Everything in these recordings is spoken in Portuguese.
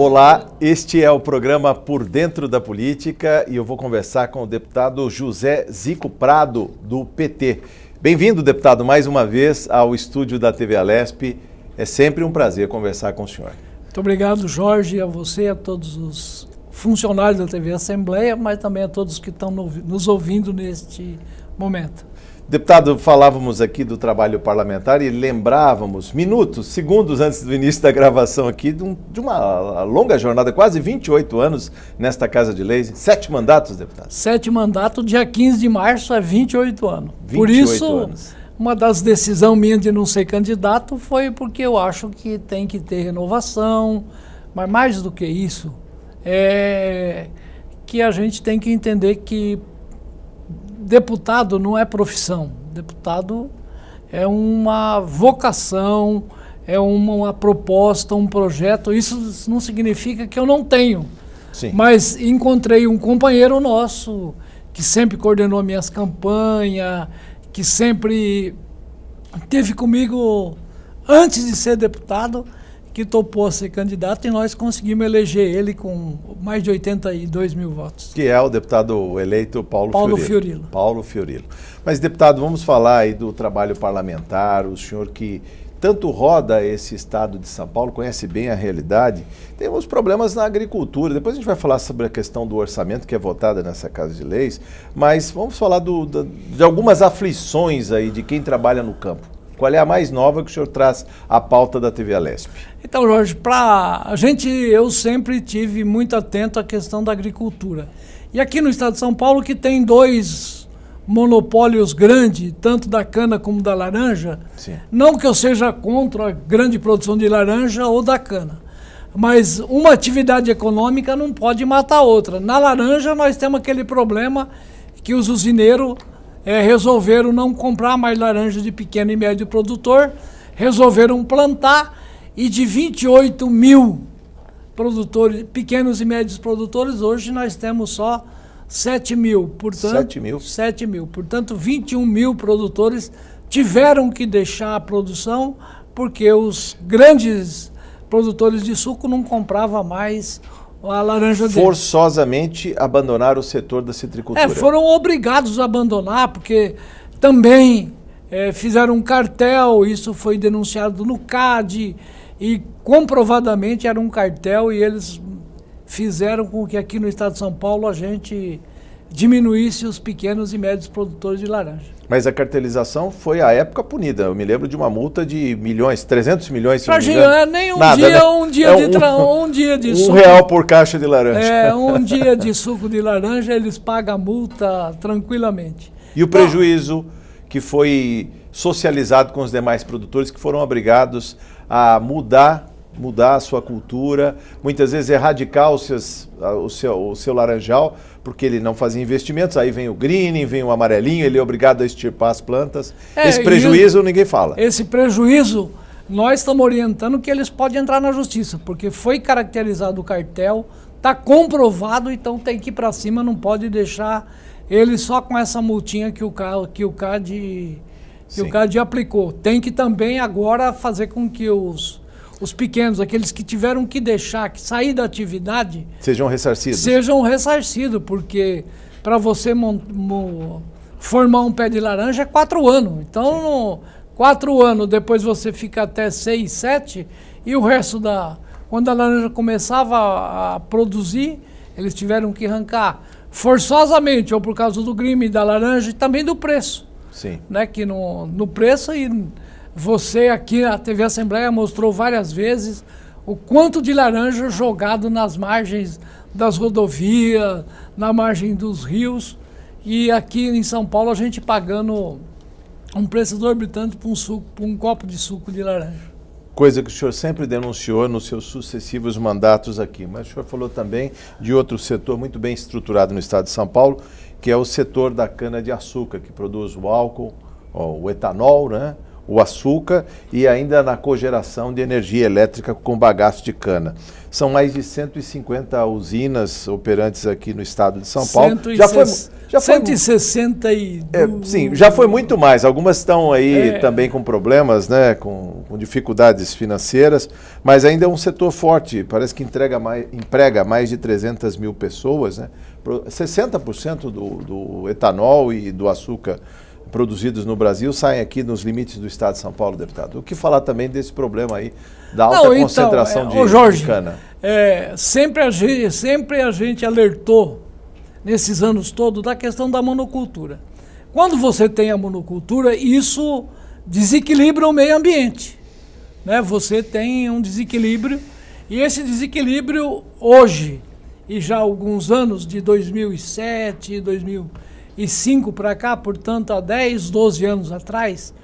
Olá, este é o programa Por Dentro da Política e eu vou conversar com o deputado José Zico Prado, do PT. Bem-vindo, deputado, mais uma vez ao estúdio da TV Alesp. É sempre um prazer conversar com o senhor. Muito obrigado, Jorge, a você, a todos os funcionários da TV Assembleia, mas também a todos que estão nos ouvindo neste momento. Deputado, falávamos aqui do trabalho parlamentar e lembrávamos, minutos, segundos antes do início da gravação aqui, de, um, de uma longa jornada, quase 28 anos nesta Casa de Leis. Sete mandatos, deputado? Sete mandatos, dia 15 de março é 28 anos. 28 Por isso, anos. uma das decisões minhas de não ser candidato foi porque eu acho que tem que ter renovação, mas mais do que isso, é que a gente tem que entender que deputado não é profissão. Deputado é uma vocação, é uma, uma proposta, um projeto. Isso não significa que eu não tenho. Sim. Mas encontrei um companheiro nosso que sempre coordenou minhas campanhas, que sempre teve comigo antes de ser deputado que topou ser candidato e nós conseguimos eleger ele com mais de 82 mil votos. Que é o deputado eleito Paulo, Paulo Fiorilo. Paulo Fiorilo. Mas, deputado, vamos falar aí do trabalho parlamentar, o senhor que tanto roda esse estado de São Paulo, conhece bem a realidade. Temos problemas na agricultura. Depois a gente vai falar sobre a questão do orçamento que é votada nessa Casa de Leis, mas vamos falar do, do, de algumas aflições aí de quem trabalha no campo. Qual é a mais nova que o senhor traz à pauta da TV Alesp? Então, Jorge, para a gente, eu sempre tive muito atento à questão da agricultura. E aqui no estado de São Paulo, que tem dois monopólios grandes, tanto da cana como da laranja, Sim. não que eu seja contra a grande produção de laranja ou da cana, mas uma atividade econômica não pode matar a outra. Na laranja, nós temos aquele problema que os usineiros é, resolveram não comprar mais laranja de pequeno e médio produtor, resolveram plantar e de 28 mil produtores, pequenos e médios produtores, hoje nós temos só 7 mil. Portanto, 7 mil? 7 mil. Portanto, 21 mil produtores tiveram que deixar a produção porque os grandes produtores de suco não compravam mais a laranja dele. Forçosamente abandonaram o setor da citricultura. É, foram obrigados a abandonar, porque também é, fizeram um cartel, isso foi denunciado no CAD, e comprovadamente era um cartel e eles fizeram com que aqui no estado de São Paulo a gente diminuísse os pequenos e médios produtores de laranja. Mas a cartelização foi à época punida. Eu me lembro de uma multa de milhões, 300 milhões, de pra não É nem um Nada, dia, né? um dia é de um, um dia de um suco. Um real por caixa de laranja. É, um dia de suco de laranja eles pagam a multa tranquilamente. E o prejuízo que foi socializado com os demais produtores que foram obrigados a mudar mudar a sua cultura, muitas vezes erradicar é os o, seu, o seu laranjal, porque ele não fazia investimentos, aí vem o green, vem o amarelinho, ele é obrigado a extirpar as plantas. É, esse prejuízo ninguém fala. Esse prejuízo, nós estamos orientando que eles podem entrar na justiça, porque foi caracterizado o cartel, está comprovado, então tem que ir para cima, não pode deixar ele só com essa multinha que o que o CAD, que Sim. o CAD aplicou. Tem que também agora fazer com que os os pequenos, aqueles que tiveram que deixar, que sair da atividade. Sejam ressarcidos. Sejam ressarcidos, porque para você formar um pé de laranja é quatro anos. Então, no, quatro anos, depois você fica até seis, sete, e o resto da. Quando a laranja começava a produzir, eles tiveram que arrancar forçosamente, ou por causa do grime, da laranja e também do preço. Sim. Né, que no, no preço e você aqui a TV Assembleia mostrou várias vezes o quanto de laranja jogado nas margens das rodovias, na margem dos rios. E aqui em São Paulo a gente pagando um preço exorbitante para um, um copo de suco de laranja. Coisa que o senhor sempre denunciou nos seus sucessivos mandatos aqui. Mas o senhor falou também de outro setor muito bem estruturado no estado de São Paulo, que é o setor da cana-de-açúcar, que produz o álcool, o etanol, né? o açúcar e ainda na cogeração de energia elétrica com bagaço de cana. São mais de 150 usinas operantes aqui no estado de São Paulo. Já foi, já 160 foi, e... É, sim, já foi muito mais. Algumas estão aí é. também com problemas, né, com, com, dificuldades financeiras, mas ainda é um setor forte. Parece que entrega mais, emprega mais de 300 mil pessoas. Né? 60% do, do etanol e do açúcar produzidos no Brasil saem aqui nos limites do Estado de São Paulo, deputado. O que falar também desse problema aí da alta Não, então, concentração é, de, Jorge, de cana? É, sempre, a gente, sempre a gente alertou nesses anos todos da questão da monocultura. Quando você tem a monocultura, isso desequilibra o meio ambiente. Né? Você tem um desequilíbrio e esse desequilíbrio hoje e já há alguns anos de 2007, 2000 e cinco para cá, portanto há 10, 12 anos atrás,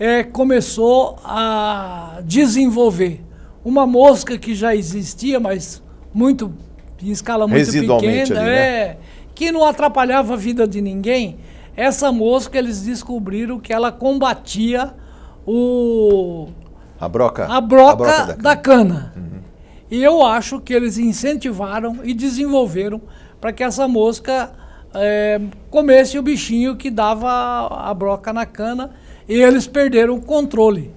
é, começou a desenvolver uma mosca que já existia, mas muito em escala muito pequena, ali, né? é, que não atrapalhava a vida de ninguém. Essa mosca eles descobriram que ela combatia o a broca, a broca, a broca da, cana. cana. Uhum. E eu acho que eles incentivaram e desenvolveram para que essa mosca é, comesse o bichinho que dava a, broca na cana e eles perderam o controle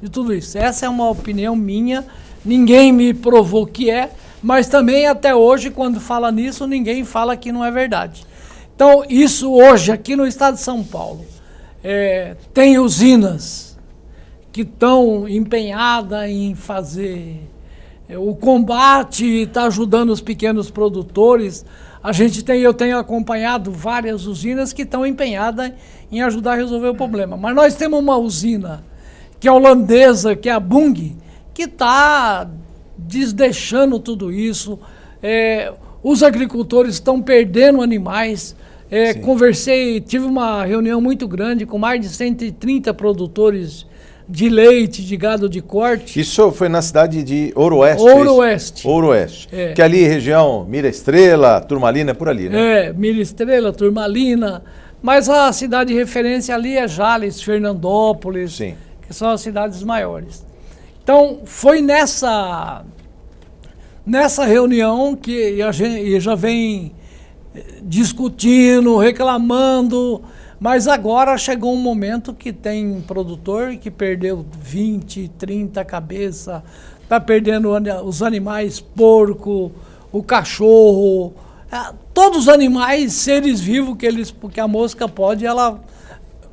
de tudo isso. Essa é uma opinião minha, ninguém me provou que é, mas também até hoje, quando fala nisso, ninguém fala que não é verdade. Então, isso hoje, aqui no estado de São Paulo, é, tem usinas que estão empenhadas em fazer é, o combate, está ajudando os pequenos produtores a gente tem, eu tenho acompanhado várias usinas que estão empenhadas em ajudar a resolver o problema. Mas nós temos uma usina que é holandesa, que é a Bung, que está desdeixando tudo isso. É, os agricultores estão perdendo animais. É, conversei, tive uma reunião muito grande com mais de 130 produtores de leite, de gado de corte. Isso foi na cidade de Ouroeste. É Ouroeste. Ouroeste. É. Que ali região Mira Estrela, Turmalina, é por ali, né? É, Mira Estrela, Turmalina. Mas a cidade de referência ali é Jales, Fernandópolis, Sim. que são as cidades maiores. Então, foi nessa nessa reunião que a gente já vem eh, discutindo, reclamando, mas agora chegou um momento que tem produtor que perdeu 20, 30 cabeça, está perdendo os animais, porco, o cachorro, é, todos os animais, seres vivos que eles, porque a mosca pode, ela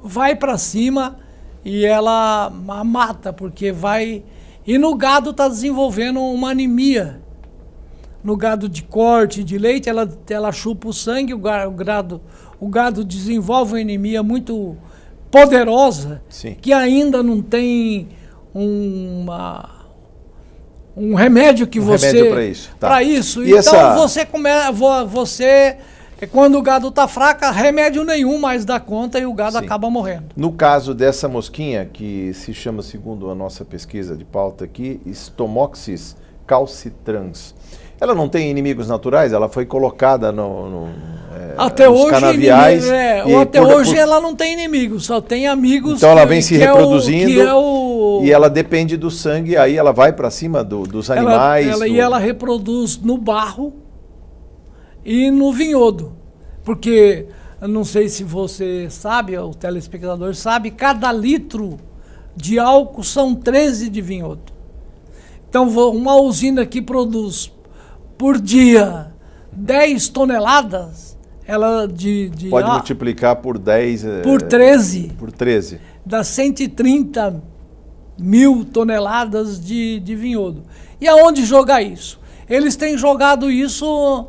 vai para cima e ela mata, porque vai e no gado está desenvolvendo uma anemia. No gado de corte, de leite, ela, ela chupa o sangue, o, gado, o gado desenvolve uma anemia muito poderosa Sim. que ainda não tem uma um remédio que um você para isso. Tá. isso. E então essa... você come... você quando o gado está fraco, remédio nenhum mais dá conta e o gado Sim. acaba morrendo. No caso dessa mosquinha que se chama, segundo a nossa pesquisa de pauta aqui, Stomoxys calcitrans. Ela não tem inimigos naturais, ela foi colocada no, no é, até hoje, canaviais. Inimigo, né, é, até por, hoje por... ela não tem inimigos, só tem amigos. Então que, ela vem se é reproduzindo. É o, o... E ela depende do sangue, aí ela vai para cima do, dos animais. Ela, ela, do... E ela reproduz no barro e no vinhodo. Porque, não sei se você sabe, o telespectador sabe, cada litro de álcool são 13 de vinhodo. Então, uma usina que produz por dia 10 toneladas, ela de. de Pode ah, multiplicar por 10. Eh, por 13. Por 13. Dá 130 mil toneladas de, de vinhodo. E aonde jogar isso? Eles têm jogado isso,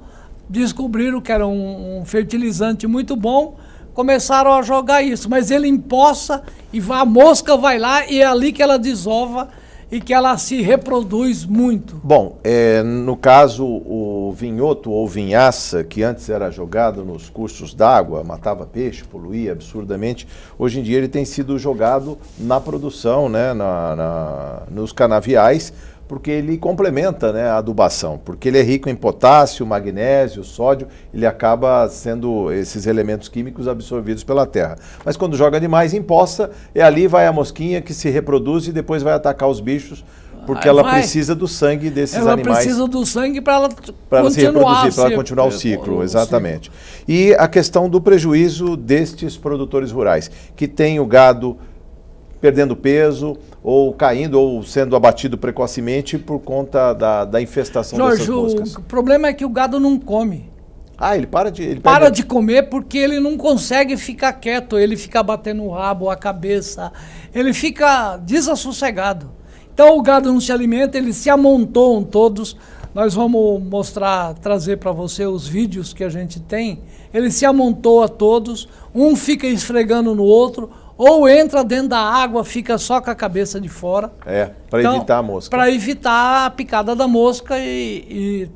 descobriram que era um, um fertilizante muito bom, começaram a jogar isso, mas ele empoça e a mosca vai lá e é ali que ela desova e que ela se reproduz muito. Bom, é, no caso, o vinhoto ou vinhaça, que antes era jogado nos cursos d'água, matava peixe, poluía absurdamente, hoje em dia ele tem sido jogado na produção, né, na, na nos canaviais, porque ele complementa né, a adubação, porque ele é rico em potássio, magnésio, sódio, ele acaba sendo esses elementos químicos absorvidos pela terra. Mas quando joga demais, em poça, é ali vai a mosquinha que se reproduz e depois vai atacar os bichos, porque ela vai. precisa do sangue desses ela animais. Ela precisa do sangue para ela pra continuar se reproduzir, para ela continuar o ciclo, exatamente. E a questão do prejuízo destes produtores rurais, que tem o gado perdendo peso ou caindo ou sendo abatido precocemente por conta da, da infestação Jorge, dessas moscas? O problema é que o gado não come. Ah, ele para de. Ele para perde... de comer porque ele não consegue ficar quieto, ele fica batendo o rabo, a cabeça, ele fica desassossegado. Então o gado não se alimenta, eles se amontoam todos. Nós vamos mostrar, trazer para você os vídeos que a gente tem. Ele se amontoa todos, um fica esfregando no outro, ou entra dentro da água, fica só com a cabeça de fora. É, para então, evitar a mosca. Para evitar a picada da mosca e,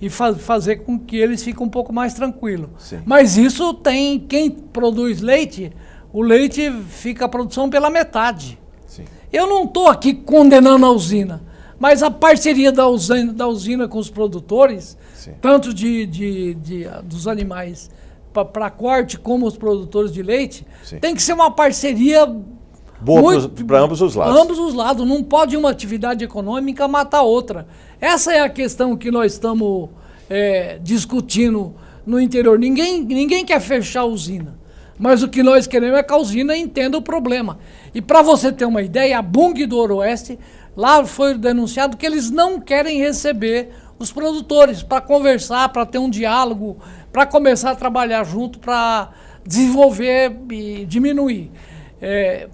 e, e fazer com que eles fiquem um pouco mais tranquilos. Sim. Mas isso tem. Quem produz leite, o leite fica a produção pela metade. Sim. Eu não estou aqui condenando a usina, mas a parceria da usina, da usina com os produtores, Sim. tanto de, de, de, dos animais para corte como os produtores de leite, Sim. tem que ser uma parceria boa para ambos os lados. Ambos os lados, não pode uma atividade econômica matar outra. Essa é a questão que nós estamos é, discutindo no interior. Ninguém, ninguém quer fechar a usina. Mas o que nós queremos é que a usina entenda o problema. E para você ter uma ideia, a Bung do Oroeste, lá foi denunciado que eles não querem receber os produtores para conversar, para ter um diálogo para começar a trabalhar junto para desenvolver e diminuir. É,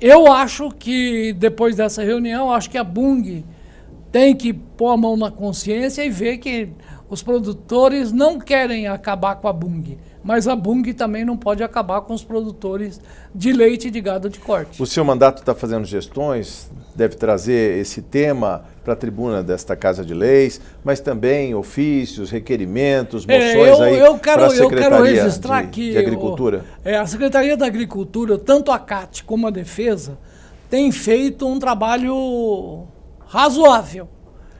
eu acho que depois dessa reunião, acho que a Bung tem que pôr a mão na consciência e ver que os produtores não querem acabar com a Bung, mas a Bung também não pode acabar com os produtores de leite de gado de corte. O seu mandato está fazendo gestões, deve trazer esse tema para a tribuna desta Casa de Leis, mas também ofícios, requerimentos, é, moções é, eu, aí eu quero, a Secretaria eu quero registrar de, que de Agricultura? O, é, a Secretaria da Agricultura, tanto a CAT como a Defesa, tem feito um trabalho razoável.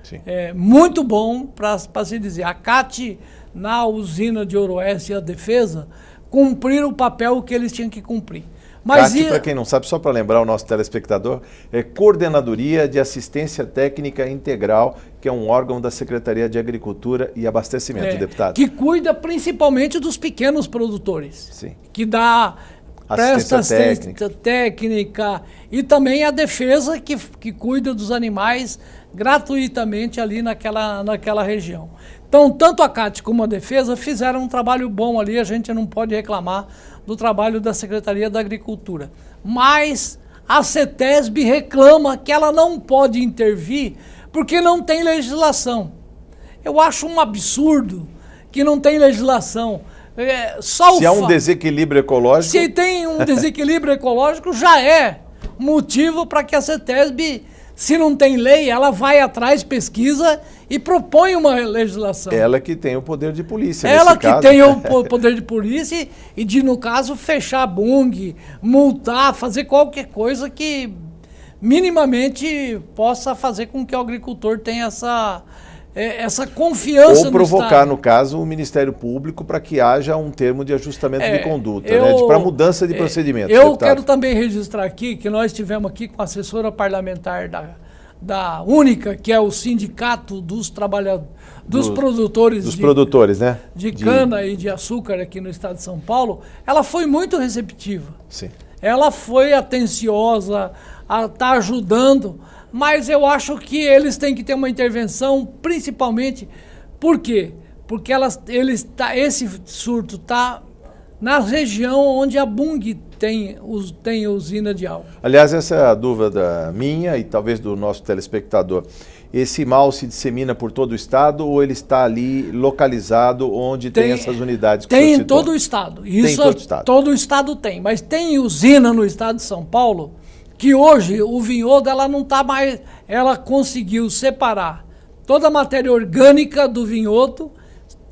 Sim. É, muito bom para se dizer. A CAT, na usina de Oroeste e a Defesa, cumpriram o papel que eles tinham que cumprir. Mas e... para quem não sabe, só para lembrar o nosso telespectador, é Coordenadoria de Assistência Técnica Integral, que é um órgão da Secretaria de Agricultura e Abastecimento, é, deputado. Que cuida principalmente dos pequenos produtores. Sim. Que dá assistência presta assistência técnica. técnica. e também a defesa que, que cuida dos animais gratuitamente ali naquela, naquela região. Então, tanto a CAT como a defesa fizeram um trabalho bom ali, a gente não pode reclamar do trabalho da Secretaria da Agricultura. Mas a CETESB reclama que ela não pode intervir porque não tem legislação. Eu acho um absurdo que não tem legislação. É, se há um desequilíbrio ecológico. Se tem um desequilíbrio ecológico, já é motivo para que a CETESB se não tem lei, ela vai atrás, pesquisa e propõe uma legislação. Ela que tem o poder de polícia. Ela que caso. tem o poder de polícia e de, no caso, fechar bung, multar, fazer qualquer coisa que minimamente possa fazer com que o agricultor tenha essa, é, essa confiança Ou provocar, no, no caso, o Ministério Público para que haja um termo de ajustamento é, de conduta, né? para mudança de é, procedimento. Eu deputado. quero também registrar aqui que nós tivemos aqui com a assessora parlamentar da, da Única, que é o Sindicato dos Trabalhadores, dos, dos Produtores, dos de, produtores né? de, de cana e de açúcar aqui no estado de São Paulo, ela foi muito receptiva. Sim ela foi atenciosa, está ajudando, mas eu acho que eles têm que ter uma intervenção, principalmente, por quê? Porque elas, eles tá, esse surto está na região onde a Bung tem, os tem usina de álcool. Aliás, essa é a dúvida minha e talvez do nosso telespectador esse mal se dissemina por todo o estado ou ele está ali localizado onde tem, tem essas unidades? Que tem em todo o estado. Isso tem todo é- o estado. Todo o estado tem, mas tem usina no estado de São Paulo que hoje o vinhodo ela não está mais, ela conseguiu separar toda a matéria orgânica do vinhodo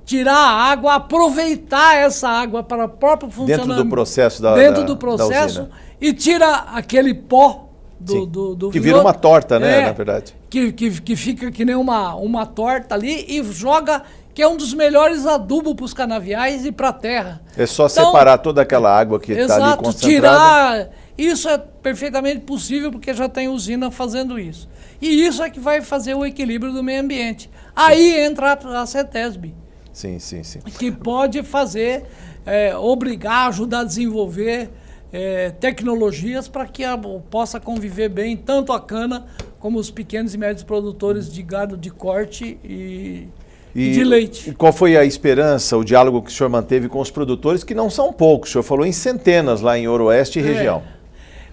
tirar a água, aproveitar essa água para o próprio funcionamento. Dentro do processo da Dentro do processo da, e tira aquele pó do, Sim, do, do, Que vinhodo. vira uma torta, né, é, na verdade que, que, que fica que nem uma, uma torta ali e joga que é um dos melhores adubos para os canaviais e para a terra. É só então, separar toda aquela água que está ali concentrada. tirar. Isso é perfeitamente possível porque já tem usina fazendo isso. E isso é que vai fazer o equilíbrio do meio ambiente. Aí sim. entra a CETESB. Sim, sim, sim. Que pode fazer, é, obrigar, ajudar a desenvolver é, tecnologias para que a, possa conviver bem tanto a cana como os pequenos e médios produtores de gado de corte e, e, e, de leite. qual foi a esperança, o diálogo que o senhor manteve com os produtores, que não são poucos, o senhor falou em centenas lá em Oeste e é. região.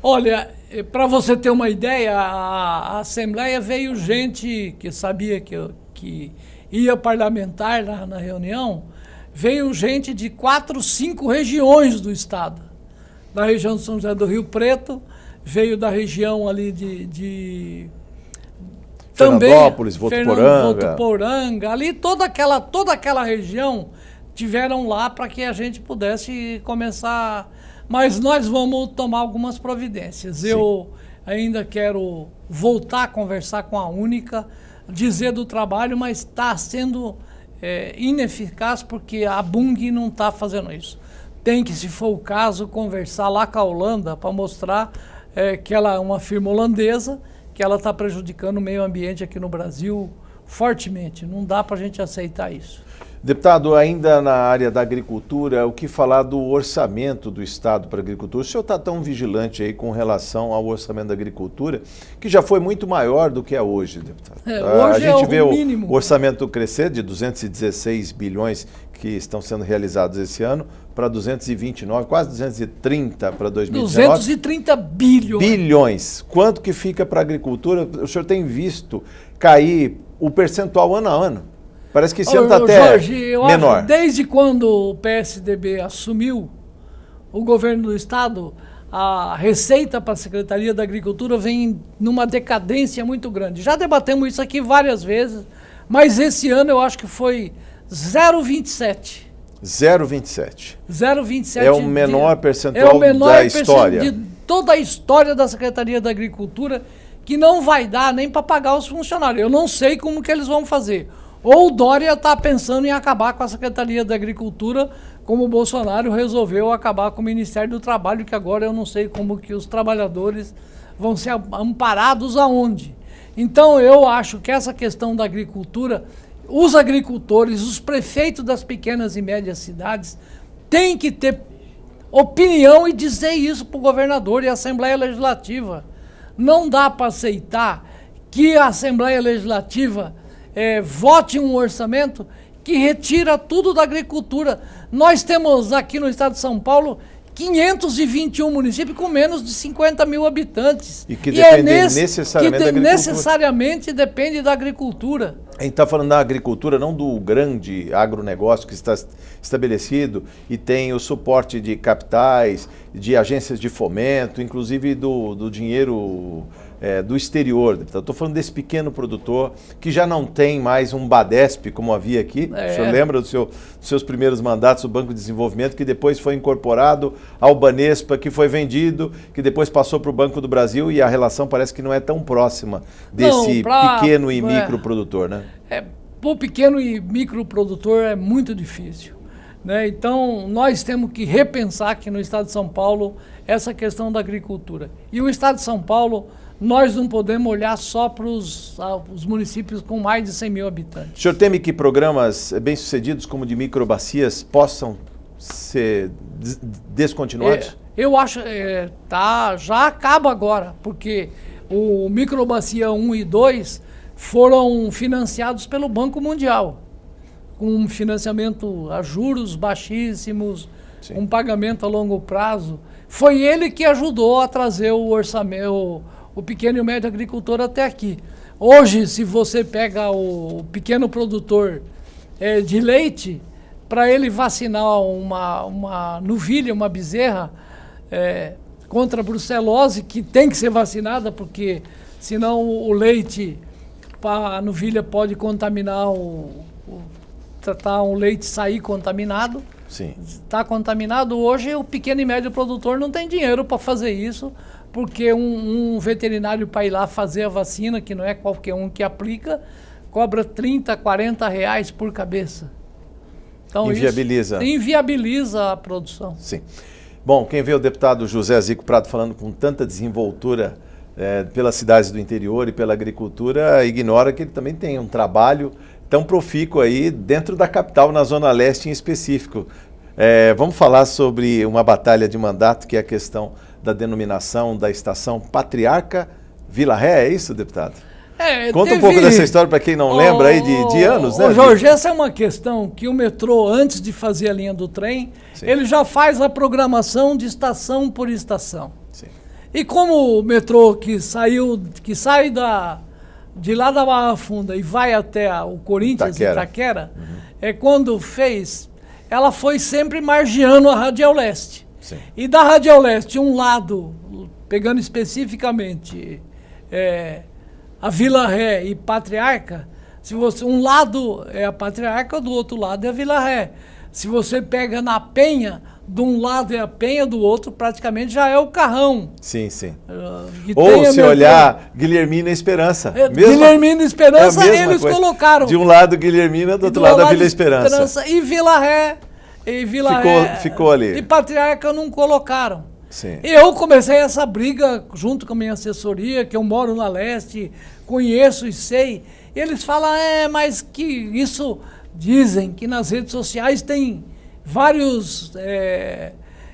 Olha, eh, para você ter uma ideia, a, a, Assembleia veio gente que sabia que, que ia parlamentar na, na reunião, veio gente de quatro, cinco regiões do estado. Da região de São José do Rio Preto, veio da região ali de, de também, Fernandópolis, Votuporanga. Votuporanga, ali toda aquela, toda aquela região tiveram lá para que a gente pudesse começar. Mas nós vamos tomar algumas providências. Sim. Eu ainda quero voltar a conversar com a Única, dizer do trabalho, mas está sendo é, ineficaz porque a Bung não está fazendo isso. Tem que, se for o caso, conversar lá com a Holanda para mostrar é, que ela é uma firma holandesa que ela está prejudicando o meio ambiente aqui no Brasil fortemente. Não dá para a gente aceitar isso. Deputado, ainda na área da agricultura, o que falar do orçamento do Estado para a agricultura? O senhor está tão vigilante aí com relação ao orçamento da agricultura, que já foi muito maior do que é hoje, deputado. É, ah, hoje a é gente é vê mínimo. o orçamento crescer de 216 bilhões que estão sendo realizados esse ano para 229, quase 230 para 2019. 230 bilhões. Bilhões. Quanto que fica para a agricultura? O senhor tem visto cair o percentual ano a ano. Parece que esse ano está até Jorge, menor. Acho, desde quando o PSDB assumiu o governo do Estado, a receita para a Secretaria da Agricultura vem numa decadência muito grande. Já debatemos isso aqui várias vezes, mas esse ano eu acho que foi 0,27 0,27. é o menor de, percentual é o menor da história. De toda a história da Secretaria da Agricultura que não vai dar nem para pagar os funcionários. Eu não sei como que eles vão fazer. Ou o Dória está pensando em acabar com a Secretaria da Agricultura, como o Bolsonaro resolveu acabar com o Ministério do Trabalho, que agora eu não sei como que os trabalhadores vão ser amparados aonde. Então eu acho que essa questão da agricultura os agricultores, os prefeitos das pequenas e médias cidades têm que ter opinião e dizer isso para o governador e a Assembleia Legislativa. Não dá para aceitar que a Assembleia Legislativa é, vote um orçamento que retira tudo da agricultura. Nós temos aqui no estado de São Paulo 521 municípios com menos de 50 mil habitantes. E que é dependem é nesse, necessariamente de, necessariamente depende da agricultura. A gente está falando da agricultura, não do grande agronegócio que está estabelecido e tem o suporte de capitais, de agências de fomento, inclusive do, do dinheiro é, do exterior, deputado. Estou falando desse pequeno produtor que já não tem mais um Badesp como havia aqui. É. O senhor lembra do seu, dos seus primeiros mandatos do Banco de Desenvolvimento, que depois foi incorporado ao Banespa, que foi vendido, que depois passou para o Banco do Brasil e a relação parece que não é tão próxima desse não, pra, pequeno e é, micro produtor, né? É, para o pequeno e micro produtor é muito difícil. Né? Então, nós temos que repensar aqui no Estado de São Paulo essa questão da agricultura. E o Estado de São Paulo nós não podemos olhar só para ah, os, municípios com mais de 100 mil habitantes. O senhor teme que programas bem-sucedidos como de microbacias possam ser descontinuados? É, eu acho é, tá já acaba agora, porque o microbacia 1 e 2 foram financiados pelo Banco Mundial, com um financiamento a juros baixíssimos, Sim. um pagamento a longo prazo. Foi ele que ajudou a trazer o orçamento, o pequeno e o médio agricultor até aqui. Hoje, se você pega o, pequeno produtor é, de leite, para ele vacinar uma, uma novilha, uma bezerra é, contra a brucelose, que tem que ser vacinada, porque senão o, o leite, a novilha pode contaminar o, o tratar tá, um leite sair contaminado. Sim. Está contaminado hoje, o pequeno e médio produtor não tem dinheiro para fazer isso porque um, um veterinário para ir lá fazer a vacina, que não é qualquer um que aplica, cobra 30, 40 reais por cabeça. Então, inviabiliza. inviabiliza a produção. Sim. Bom, quem vê o deputado José Zico Prado falando com tanta desenvoltura é, pelas cidades do interior e pela agricultura, ignora que ele também tem um trabalho tão profícuo aí dentro da capital, na Zona Leste em específico. É, vamos falar sobre uma batalha de mandato, que é a questão da denominação da estação Patriarca Vila Ré, é isso, deputado? É, Conta teve... um pouco dessa história para quem não lembra aí de, de anos, né? Oh, Jorge, essa é uma questão que o metrô, antes de fazer a linha do trem, Sim. ele já faz a programação de estação por estação. Sim. E como o metrô que saiu, que sai da, de lá da Barra Funda e vai até a, o Corinthians Itaquera, Itaquera uhum. é quando fez, ela foi sempre margiando a Radial Leste. E da Rádio Leste, um lado, pegando especificamente é, a Vila Ré e Patriarca, se você, um lado é a Patriarca, do outro lado é a Vila Ré. Se você pega na Penha, de um lado é a Penha, do outro praticamente já é o Carrão. Sim, sim. Uh, Ou se olhar Deus. Guilhermina Esperança. É, mesma, Guilhermina é Esperança é eles coisa. colocaram. De um lado Guilhermina, do outro do lado, lado a Vila Esperança. Esperança. E Vila Ré e Vila ficou, Ré, ficou ali. E Patriarca não colocaram. Sim. Eu comecei essa briga junto com a minha assessoria, que eu moro na Leste, conheço e sei. eles falam, é, mas que isso dizem que nas redes sociais tem vários é,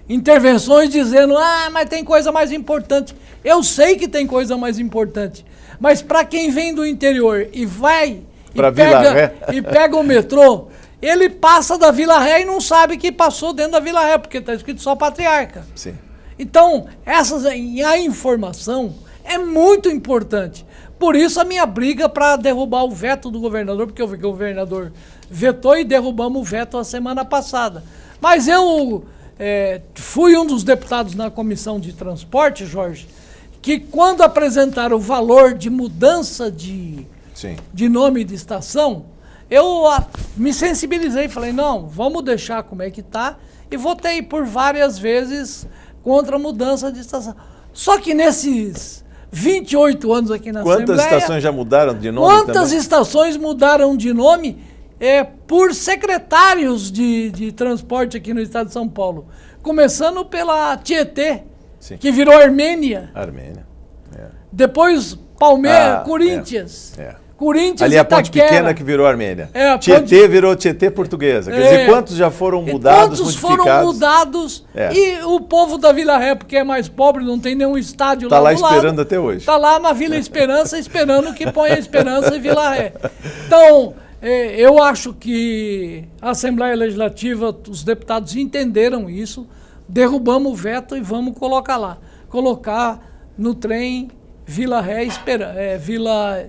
intervenções dizendo, ah, mas tem coisa mais importante. Eu sei que tem coisa mais importante, mas para quem vem do interior e vai pra e, pega, e pega o metrô Ele passa da Vila Ré e não sabe que passou dentro da Vila Ré, porque está escrito só patriarca. Sim. Então, essas, a informação é muito importante. Por isso a minha briga para derrubar o veto do governador, porque o governador vetou e derrubamos o veto a semana passada. Mas eu é, fui um dos deputados na comissão de transporte, Jorge, que quando apresentaram o valor de mudança de, Sim. de nome de estação, eu ah, me sensibilizei, falei, não, vamos deixar como é que está. E votei por várias vezes contra a mudança de estação. Só que nesses 28 anos aqui na Quantas Assembleia, estações já mudaram de nome? Quantas também? estações mudaram de nome é, por secretários de, de transporte aqui no estado de São Paulo? Começando pela Tietê, Sim. que virou Armênia. Armênia. É. Depois Palmeiras, ah, é. Corinthians. É. É. Corinthians Ali é a Ponte Pequena que virou Armênia. É, Tietê ponte... virou Tietê Portuguesa. Quer dizer, é. quantos já foram mudados, Quantos foram mudados é. e o povo da Vila Ré, porque é mais pobre, não tem nenhum estádio tá lá Está lá esperando até hoje. Está lá na Vila Esperança esperando que ponha Esperança e Vila Ré. Então, é, eu acho que a Assembleia Legislativa, os deputados entenderam isso, derrubamos o veto e vamos colocar lá. Colocar no trem Vila Ré, Espera, é, Vila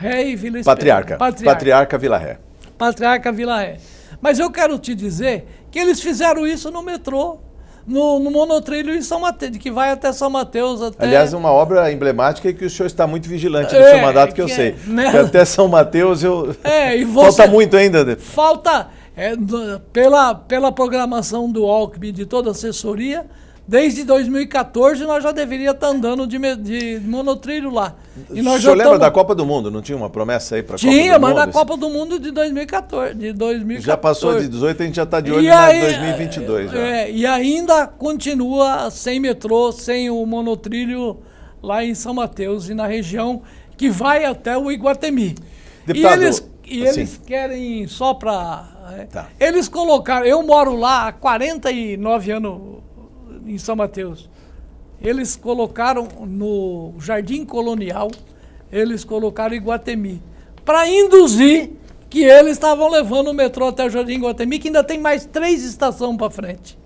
Vila Patriarca. Patriarca, Patriarca Vila Ré. Patriarca Vila Ré. Mas eu quero te dizer que eles fizeram isso no metrô. No, no, monotrilho em São Mateus, que vai até São Mateus. Até... Aliás, uma obra emblemática e que o senhor está muito vigilante no é, seu mandato, que, eu é, sei. Né? até São Mateus eu. É, você... Falta muito ainda. Falta. É, pela, pela programação do Alckmin de toda a assessoria, Desde 2014 nós já deveria estar tá andando de, de monotrilho lá. E nós o senhor lembra tamo... da Copa do Mundo? Não tinha uma promessa aí para a Copa do Mundo? Tinha, mas na Copa do Mundo de 2014, de 2014. Já passou de 18, a gente já está de olho em na 2022. É, e ainda continua sem metrô, sem o monotrilho lá em São Mateus e na região que vai até o Iguatemi. Deputado, e eles, e assim. eles querem só para... É, tá. Eles colocaram... Eu moro lá há 49 anos em São Mateus. Eles colocaram no Jardim Colonial, eles colocaram Iguatemi, para induzir que eles estavam levando o metrô até o Jardim Iguatemi, que ainda tem mais três estações para frente.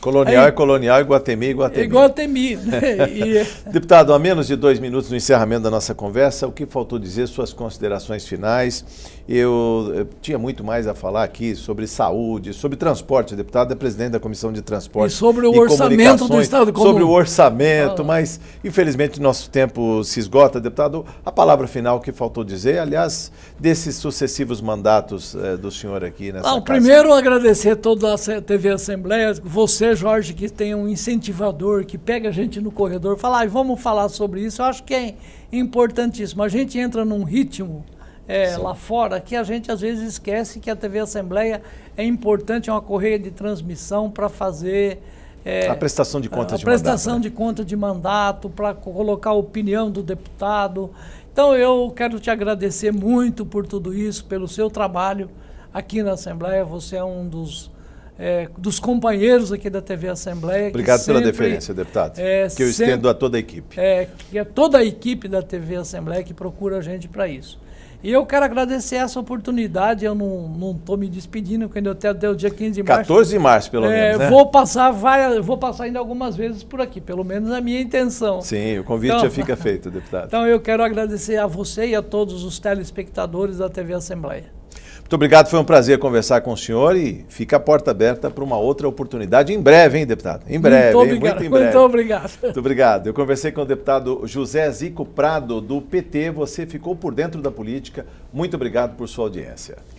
Colonial Aí, é colonial, Guatemi é Guatemi. Iguatemi. Né? e... É. Deputado, a menos de dois minutos no encerramento da nossa conversa, o que faltou dizer, suas considerações finais? Eu, eu tinha muito mais a falar aqui sobre saúde, sobre transporte. O deputado é presidente da Comissão de Transporte. E sobre o e orçamento do Estado. Como... Sobre o orçamento, ah. mas infelizmente nosso tempo se esgota, deputado. A palavra final que faltou dizer, aliás, desses sucessivos mandatos eh, do senhor aqui nessa ah, Primeiro, agradecer toda a TV Assembleia, você você, Jorge, que tem um incentivador, que pega a gente no corredor, fala, ah, vamos falar sobre isso, eu acho que é importantíssimo. A gente entra num ritmo é, lá fora que a gente às vezes esquece que a TV Assembleia é importante, é uma correia de transmissão para fazer. É, a prestação de contas de mandato. A né? prestação de conta de mandato, né? para colocar a opinião do deputado. Então eu quero te agradecer muito por tudo isso, pelo seu trabalho aqui na Assembleia. Você é um dos é, dos companheiros aqui da TV Assembleia. Obrigado sempre, pela deferência, deputado. É, que eu sempre, estendo a toda a equipe. É, que é toda a equipe da TV Assembleia que procura a gente para isso. E eu quero agradecer essa oportunidade. Eu não estou me despedindo, porque eu até, até o dia 15 de março. 14 de março, pelo é, menos. Né? Vou passar vai, vou passar ainda algumas vezes por aqui, pelo menos a minha intenção. Sim, o convite então, já fica feito, deputado. Então eu quero agradecer a você e a todos os telespectadores da TV Assembleia. Muito obrigado, foi um prazer conversar com o senhor e fica a porta aberta para uma outra oportunidade em breve, hein, deputado? Em breve, muito, hein? Obrigado. Muito, em breve. muito obrigado. Muito obrigado. Eu conversei com o deputado José Zico Prado, do PT. Você ficou por dentro da política. Muito obrigado por sua audiência.